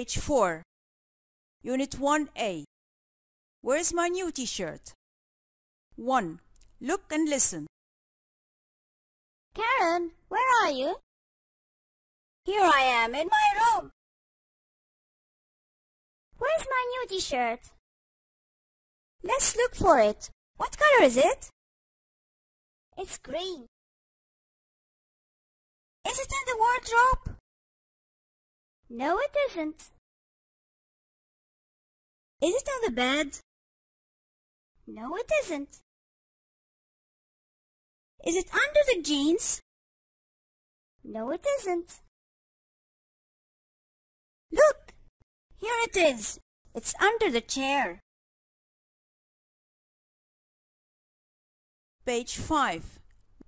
Page 4. Unit 1A. Where's my new t-shirt? 1. Look and listen. Karen, where are you? Here I am in my room. Where's my new t-shirt? Let's look for it. What color is it? It's green. Is it in the wardrobe? No, it isn't. Is it on the bed? No, it isn't. Is it under the jeans? No, it isn't. Look! Here it is. It's under the chair. Page 5.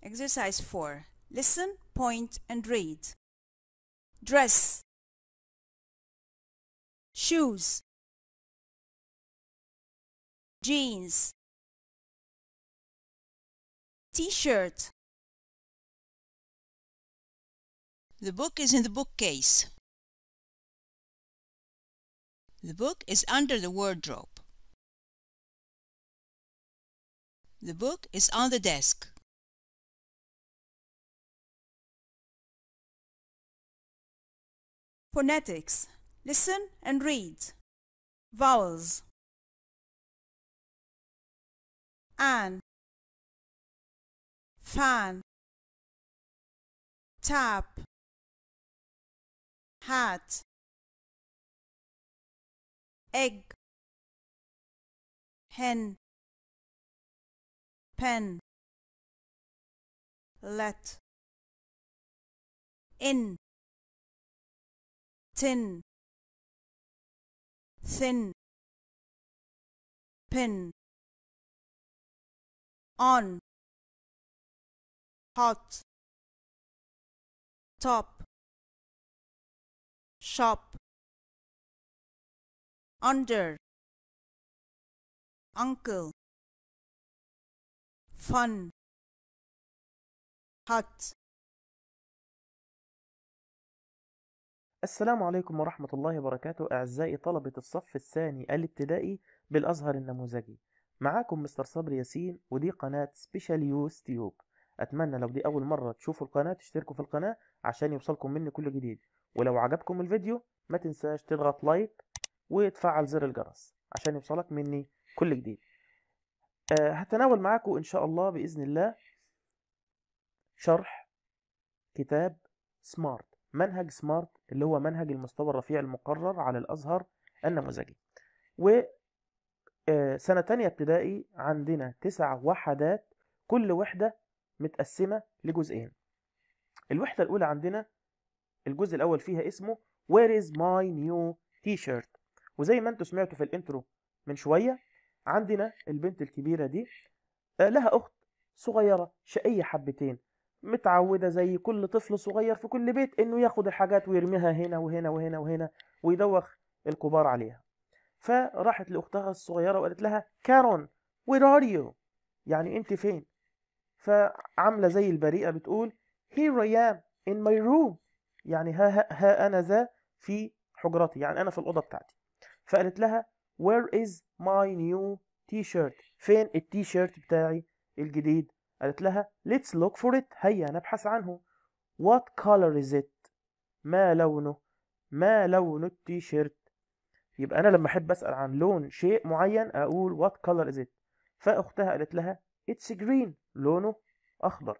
Exercise 4. Listen, point and read. Dress shoes jeans t-shirt The book is in the bookcase. The book is under the wardrobe. The book is on the desk. Phonetics Listen and read. Vowels. An. Fan. Tap. Hat. Egg. Hen. Pen. Let. In tin thin pin on hot top shop under uncle fun hut السلام عليكم ورحمة الله وبركاته أعزائي طلبة الصف الثاني الابتدائي بالأزهر النموذجي معاكم مستر صبري ياسين ودي قناة سبيشال يوز تيوب أتمنى لو دي أول مرة تشوفوا القناة تشتركوا في القناة عشان يوصلكم مني كل جديد ولو عجبكم الفيديو ما تنساش تضغط لايك وتفعل زر الجرس عشان يوصلك مني كل جديد أه هتناول معاكم إن شاء الله بإذن الله شرح كتاب سمارت منهج سمارت اللي هو منهج المستوى الرفيع المقرر على الازهر النموذجي و آه، سنة تانية ابتدائي عندنا تسع وحدات كل وحدة متقسمة لجزئين الوحدة الأولى عندنا الجزء الأول فيها اسمه وير از ماي نيو تي شيرت وزي ما انتم سمعتوا في الانترو من شوية عندنا البنت الكبيرة دي آه، لها أخت صغيرة شقية حبتين متعودة زي كل طفل صغير في كل بيت انه ياخد الحاجات ويرميها هنا وهنا وهنا وهنا ويدوخ الكبار عليها فراحت لاختها الصغيرة وقالت لها كارون وير ار يو يعني انت فين فعاملة زي البريئة بتقول here I am in my room يعني ها, ها, ها انا ذا في حجرتي يعني انا في الأوضة بتاعتي فقالت لها where is my new t-shirt فين التي شيرت بتاعي الجديد قالت لها let's look for it هيا نبحث عنه what color is it ما لونه ما لون التيشيرت يبقى انا لما احب اسال عن لون شيء معين اقول what color is it فاختها قالت لها it's green لونه اخضر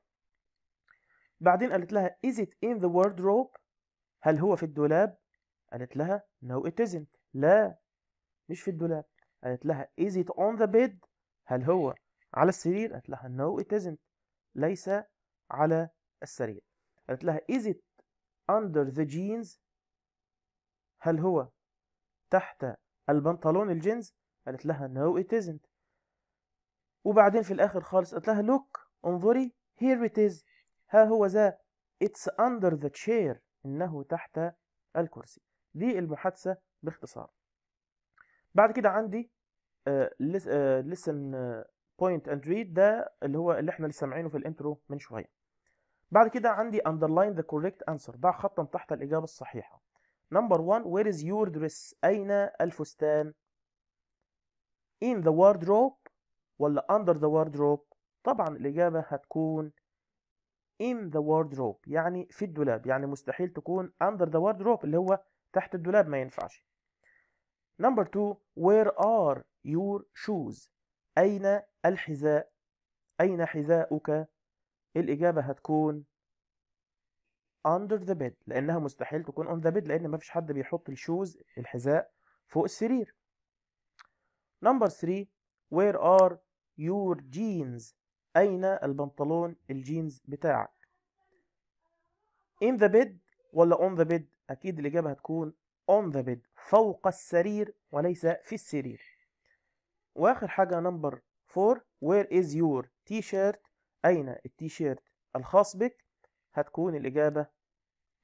بعدين قالت لها is it in the wardrobe هل هو في الدولاب قالت لها no it isn't لا مش في الدولاب قالت لها is it on the bed هل هو على السرير قالت لها no it isn't ليس على السرير قالت لها is it under the jeans هل هو تحت البنطلون الجينز قالت لها no it isn't وبعدين في الآخر خالص قالت لها look انظري here it is ها هو ذا it's under the chair إنه تحت الكرسي دي المحادثة باختصار بعد كده عندي آه، آه، listen آه، بوينت اند ريد ده اللي هو اللي احنا لسه سامعينه في الانترو من شويه بعد كده عندي underline the correct answer ضع خطا تحت الاجابه الصحيحه نمبر 1 where is your dress اين الفستان in the wardrobe ولا under the wardrobe طبعا الاجابه هتكون in the wardrobe يعني في الدولاب يعني مستحيل تكون under the wardrobe اللي هو تحت الدولاب ما ينفعش نمبر 2 where are your shoes أين الحذاء؟ أين حذاؤك؟ الإجابة هتكون under the bed لأنها مستحيل تكون on the bed لأن مفيش حد بيحط الشوز الحذاء فوق السرير. نمبر 3 where are your jeans؟ أين البنطلون الجينز بتاعك؟ in the bed ولا on the bed؟ أكيد الإجابة هتكون on the bed فوق السرير وليس في السرير. واخر حاجه نمبر 4 وير از يور تي شيرت اين التيشيرت الخاص بك هتكون الاجابه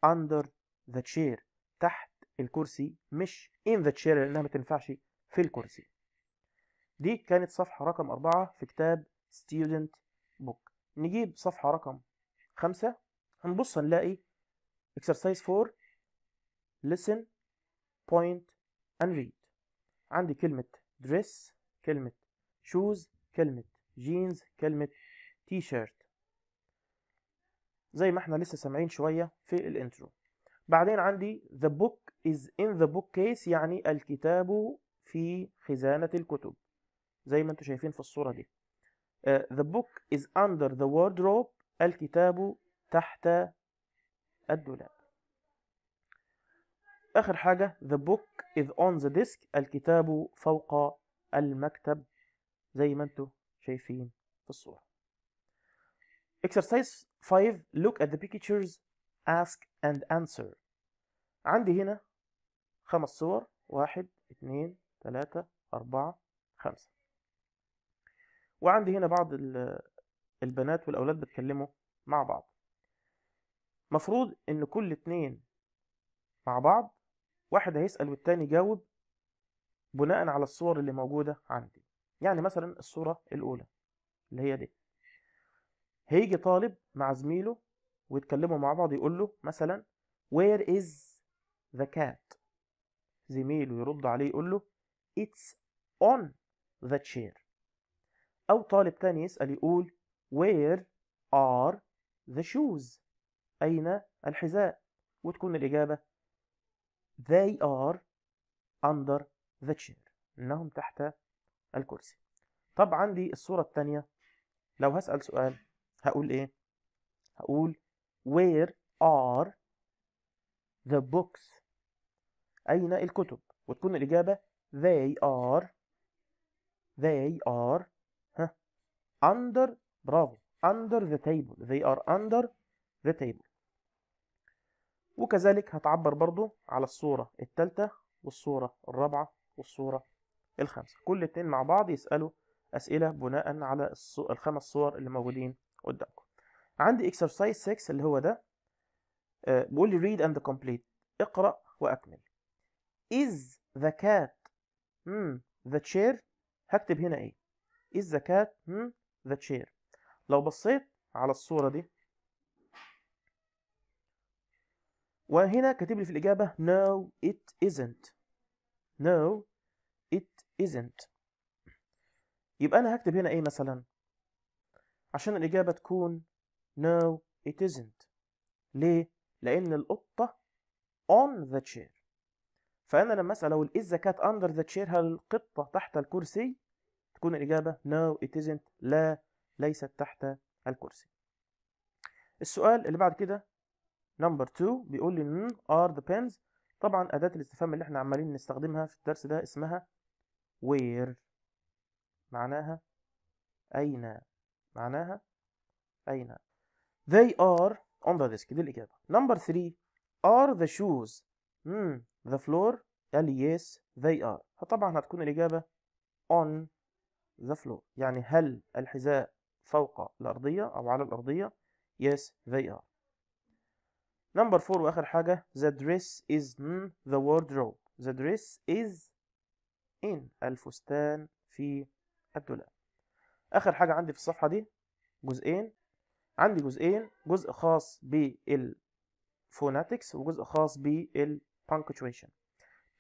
under the chair تحت الكرسي مش in the chair لانها ما تنفعش في الكرسي دي كانت صفحه رقم 4 في كتاب student book نجيب صفحه رقم 5 هنبص هنلاقي exercise 4 listen point and read عندي كلمه dress كلمة شوز كلمة جينز كلمة تي شيرت زي ما احنا لسه سامعين شوية في الانترو بعدين عندي the book is in the bookcase يعني الكتاب في خزانة الكتب زي ما انتم شايفين في الصورة دي uh, the book is under the wardrobe الكتاب تحت الدولاب آخر حاجة the book is on the desk الكتاب فوق المكتب زي ما انتم شايفين في الصورة exercise 5 look at the pictures ask and answer عندي هنا خمس صور واحد اثنين ثلاثة أربعة خمسة وعندي هنا بعض البنات والأولاد بيتكلموا مع بعض مفروض إن كل اتنين مع بعض واحد هيسأل والتاني يجاوب بناء على الصور اللي موجودة عندي يعني مثلا الصورة الأولى اللي هي دي هيجي طالب مع زميله ويتكلموا مع بعض يقول له مثلا where is the cat زميله يرد عليه يقول له it's on the chair أو طالب تاني يسأل يقول where are the shoes أين الحذاء وتكون الإجابة they are under the chair انهم تحت الكرسي طب عندي الصوره الثانيه لو هسال سؤال هقول ايه هقول where are the books اين الكتب وتكون الاجابه they are they are ها under برافو under the table they are under the table وكذلك هتعبر برضو على الصورة الثالثة والصورة الرابعة والصورة الخامسة كل اتنين مع بعض يسألوا أسئلة بناء على الخمس صور اللي موجودين قدامكم عندي اكسرسايز 6 اللي هو ده بقول آه، بيقول لي ريد اند كومبليت اقرأ وأكمل is the cat hmm, the chair هكتب هنا ايه is the cat hmm, the chair لو بصيت على الصورة دي وهنا كاتب لي في الإجابة no it isn't no it isn't يبقى أنا هكتب هنا إيه مثلا عشان الإجابة تكون no it isn't ليه؟ لأن القطة on the chair فأنا لما أسأل لو is كانت under the chair هل القطة تحت الكرسي؟ تكون الإجابة no it isn't لا ليست تحت الكرسي السؤال اللي بعد كده نمبر 2 بيقول لي are the pens طبعا أداة الاستفهام اللي احنا عمالين نستخدمها في الدرس ده اسمها where معناها أين معناها أين they are on the desk دي الإجابة number 3 are the shoes mm, the floor قال لي yes they are فطبعا هتكون الإجابة on the floor يعني هل الحذاء فوق الأرضية أو على الأرضية yes they are number 4 وآخر حاجة the dress is the wardrobe the dress is إن الفستان في الدولاب آخر حاجة عندي في الصفحة دي جزئين عندي جزئين جزء خاص بالفوناتكس وجزء خاص بالبانكتويشن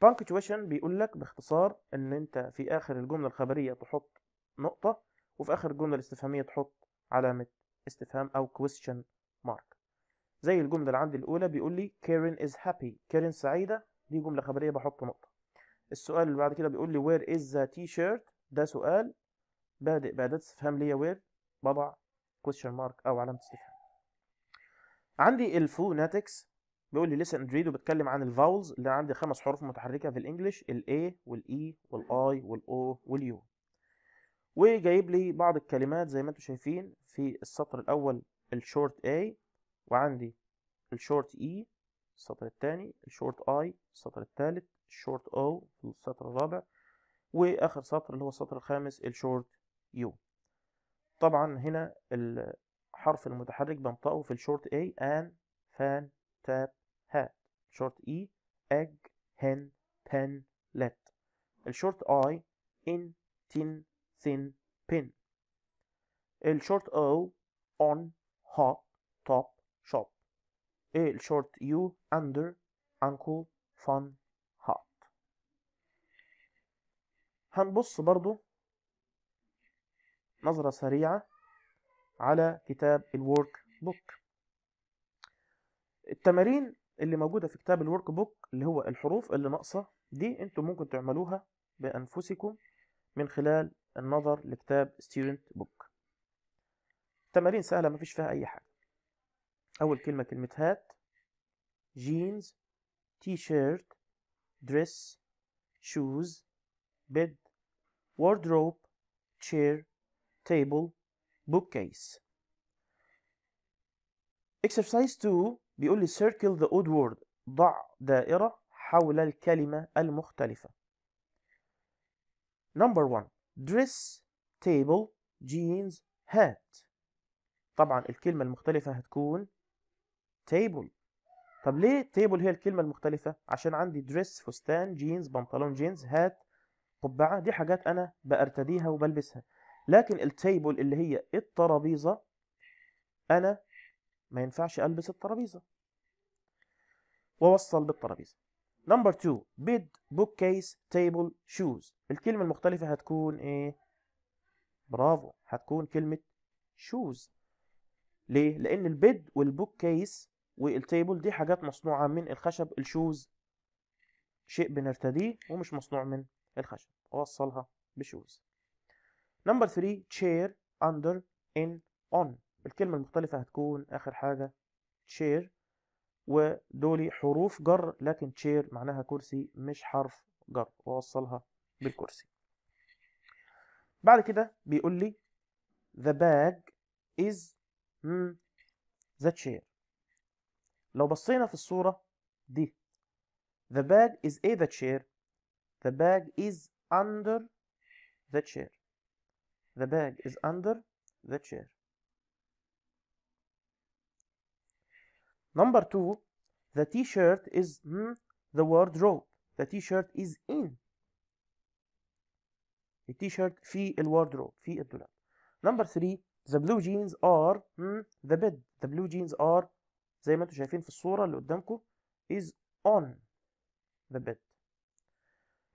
بانكتويشن بيقول لك باختصار ان انت في اخر الجمله الخبريه تحط نقطه وفي اخر الجمله الاستفهاميه تحط علامه استفهام او question mark زي الجمله اللي عندي الاولى بيقول لي كيرين از هابي كيرين سعيده دي جمله خبريه بحط نقطه السؤال اللي بعد كده بيقول لي وير از ذا تي شيرت ده سؤال بادئ بأداة استفهام ليا وير بضع كويشن مارك أو علامة استفهام عندي الفوناتكس بيقول لي ليسن ريد وبتكلم عن الفاولز اللي عندي خمس حروف متحركه في الانجليش الاي والاي e والاي والاو واليو وجايب لي بعض الكلمات زي ما انتم شايفين في السطر الاول الشورت اي وعندي الشورت اي e السطر الثاني الشورت اي السطر الثالث الشورت او في السطر الرابع واخر سطر اللي هو السطر الخامس الشورت يو طبعا هنا الحرف المتحرك بنطقه في الشورت اي ان فان تاب هات شورت اي اج هن بن لت الشورت اي ان تن ثن بن الشورت او اون hot توب شوب الشورت يو اندر انكل فان هنبص برضو نظرة سريعة على كتاب الورك بوك التمارين اللي موجودة في كتاب الورك بوك اللي هو الحروف اللي ناقصة دي انتم ممكن تعملوها بأنفسكم من خلال النظر لكتاب student بوك تمارين سهلة مفيش فيها أي حاجة أول كلمة كلمة هات جينز تي شيرت دريس شوز bed wardrobe chair table bookcase exercise 2 بيقول لي circle the odd word ضع دائرة حول الكلمة المختلفة number 1 dress table jeans hat طبعا الكلمة المختلفة هتكون table طب ليه table هي الكلمة المختلفة عشان عندي dress فستان jeans بنطلون jeans hat القبعه دي حاجات انا بارتديها وبلبسها لكن التيبل اللي هي الترابيزه انا ما ينفعش البس الترابيزه ووصل بالترابيزه نمبر 2 بيد بوك كيس تيبل شوز الكلمه المختلفه هتكون ايه برافو هتكون كلمه شوز ليه لان البيد والبوك كيس والتيبل دي حاجات مصنوعه من الخشب الشوز شيء بنرتديه ومش مصنوع من الخشب اوصلها بشوز نمبر 3 chair under in on الكلمة المختلفة هتكون آخر حاجة chair ودولي حروف جر لكن chair معناها كرسي مش حرف جر وأوصلها بالكرسي بعد كده بيقول لي the bag is the chair لو بصينا في الصورة دي the bag is a the chair The bag is under the chair. The bag is under the chair. Number two, the t-shirt is mm, the wardrobe. The t-shirt is in. The t-shirt في الwardrobe في الدولاب. Number three, the blue jeans are the bed. The blue jeans are زي ما انتم شايفين في الصورة اللي قدامكم is on the bed.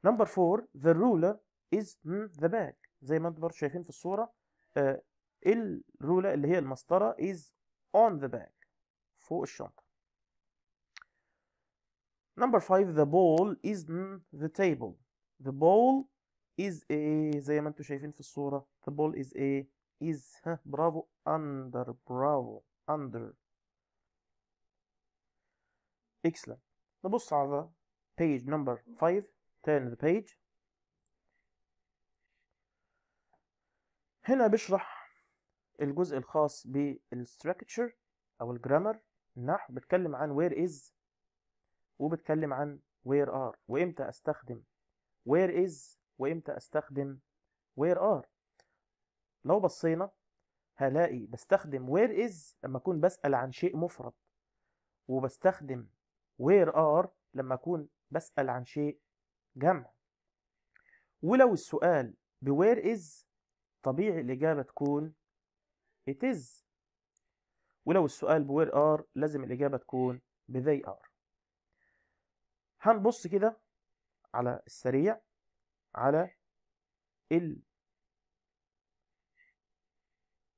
نمبر 4 ذا رولر از ذا باك زي ما انتم برضه شايفين في الصوره آه الرولة اللي هي المسطره از اون ذا باك فوق الشنطه نمبر 5 ذا بول از ذا تيبل ذا بول از a زي ما انتم شايفين في الصوره ذا بول از a is ها برافو under برافو under excellent نبص على page number 5 turn the page هنا بشرح الجزء الخاص بالstructure او الجرامر النحو بتكلم عن where is وبتكلم عن where are وامتى استخدم where is وامتى استخدم where are لو بصينا هلاقي بستخدم where is لما اكون بسأل عن شيء مفرد وبستخدم where are لما اكون بسأل عن شيء جمع ولو السؤال بوير is طبيعي الإجابة تكون it is ولو السؤال بوير are لازم الإجابة تكون بذي are هنبص كده على السريع على ال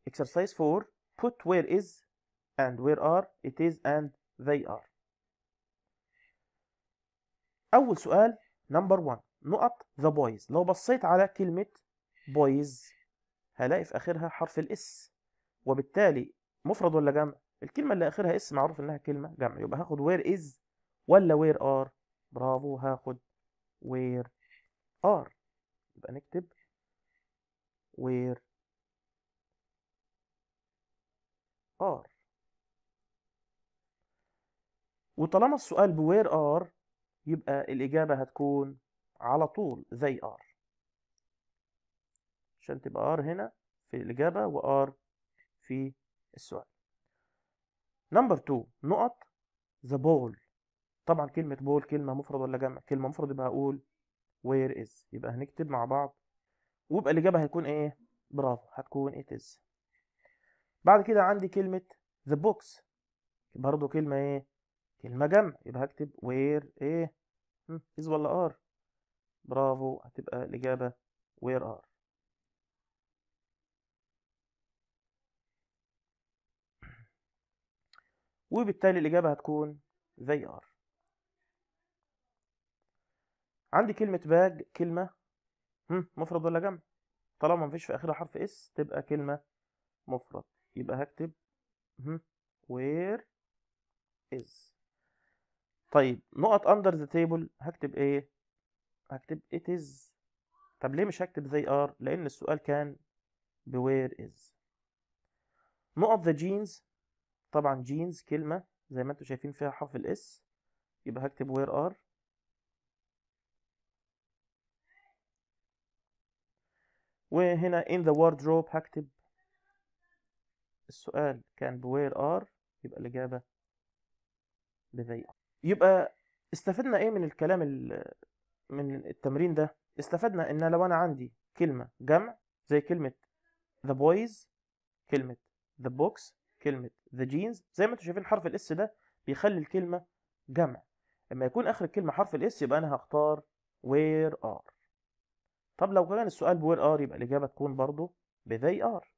exercise 4 put where is and where are it is and they are أول سؤال نمبر 1 نقط ذا بويز لو بصيت على كلمة بويز هلاقي في آخرها حرف الاس وبالتالي مفرد ولا جمع الكلمة اللي آخرها اس معروف إنها كلمة جمع يبقى هاخد وير از ولا وير ار برافو هاخد وير ار يبقى نكتب وير ار وطالما السؤال بوير ار يبقى الإجابة هتكون على طول زي R عشان تبقى R هنا في الإجابة و R في السؤال نمبر 2 نقط the ball طبعا كلمة ball كلمة مفرد ولا جمع كلمة مفرد يبقى هقول where is يبقى هنكتب مع بعض ويبقى الإجابة هتكون إيه برافو هتكون it is بعد كده عندي كلمة the box برضو كلمة إيه كلمة جمع يبقى هكتب where إيه is ولا are برافو هتبقى الإجابة where are وبالتالي الإجابة هتكون they are عندي كلمة باج كلمة إمم، مفرد ولا جمع طالما مفيش في آخرها حرف اس تبقى كلمة مفرد يبقى هكتب إمم، where is طيب نقط اندر ذا تيبل هكتب ايه هكتب it is طب ليه مش هكتب they are لان السؤال كان بوير is نقط the jeans طبعا jeans كلمة زي ما انتم شايفين فيها حرف الاس يبقى هكتب where are وهنا in the wardrobe هكتب السؤال كان بوير are يبقى الإجابة بذي يبقى استفدنا ايه من الكلام من التمرين ده استفدنا ان لو انا عندي كلمه جمع زي كلمه the boys كلمه the books كلمه the jeans زي ما انتم شايفين حرف الاس ده بيخلي الكلمه جمع لما يكون اخر الكلمه حرف الاس يبقى انا هختار where are طب لو كان السؤال بوير ار يبقى الاجابه تكون برضو بذي ار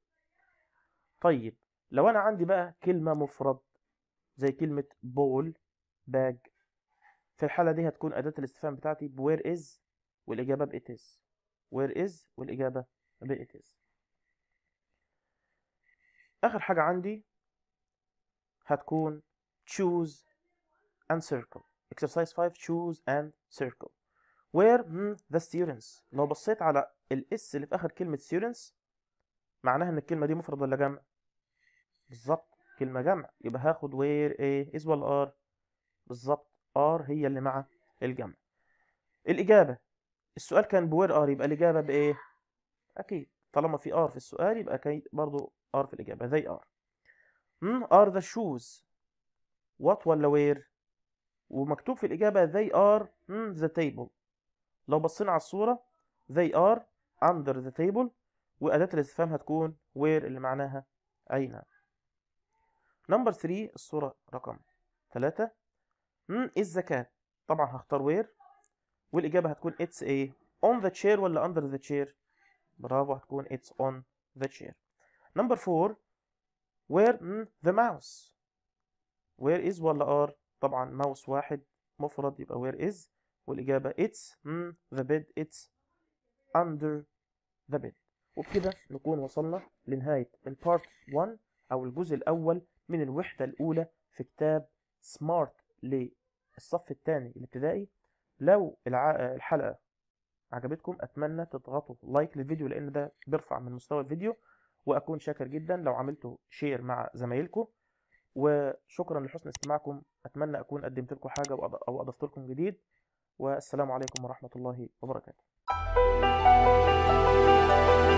طيب لو انا عندي بقى كلمه مفرد زي كلمه بول باج في الحالة دي هتكون أداة الاستفهام بتاعتي بوير where is والإجابة بـ it is where is والإجابة بـ it is آخر حاجة عندي هتكون choose and circle exercise 5 choose and circle where hmm, the students لو بصيت على الاس اللي في اخر كلمه students معناها ان الكلمه دي مفرد ولا جمع بالظبط كلمه جمع يبقى هاخد where a is ولا آر؟ بالظبط ار هي اللي مع الجمع الاجابه السؤال كان بوير ار يبقى الاجابه بايه اكيد طالما في ار في السؤال يبقى اكيد برضو ار في الاجابه زي ار ار ذا شوز وات ولا وير ومكتوب في الاجابه they are the table لو بصينا على الصوره they are under the table واداه الاستفهام هتكون where اللي معناها اين نمبر 3 الصوره رقم 3 امم ايه الذكاء طبعا هختار وير والاجابه هتكون اتس ايه اون ذا تشير ولا اندر ذا تشير برافو هتكون اتس اون ذا تشير نمبر 4 وير ذا ماوس وير از ولا ار طبعا ماوس واحد مفرد يبقى وير از والاجابه اتس ذا بيد اتس اندر ذا بيد وبكده نكون وصلنا لنهايه البارت 1 او الجزء الاول من الوحده الاولى في كتاب سمارت ليه الصف الثاني الابتدائي لو الحلقه عجبتكم اتمنى تضغطوا لايك للفيديو لان ده بيرفع من مستوى الفيديو واكون شاكر جدا لو عملتوا شير مع زمايلكم وشكرا لحسن استماعكم اتمنى اكون قدمت لكم حاجه او اضفت لكم جديد والسلام عليكم ورحمه الله وبركاته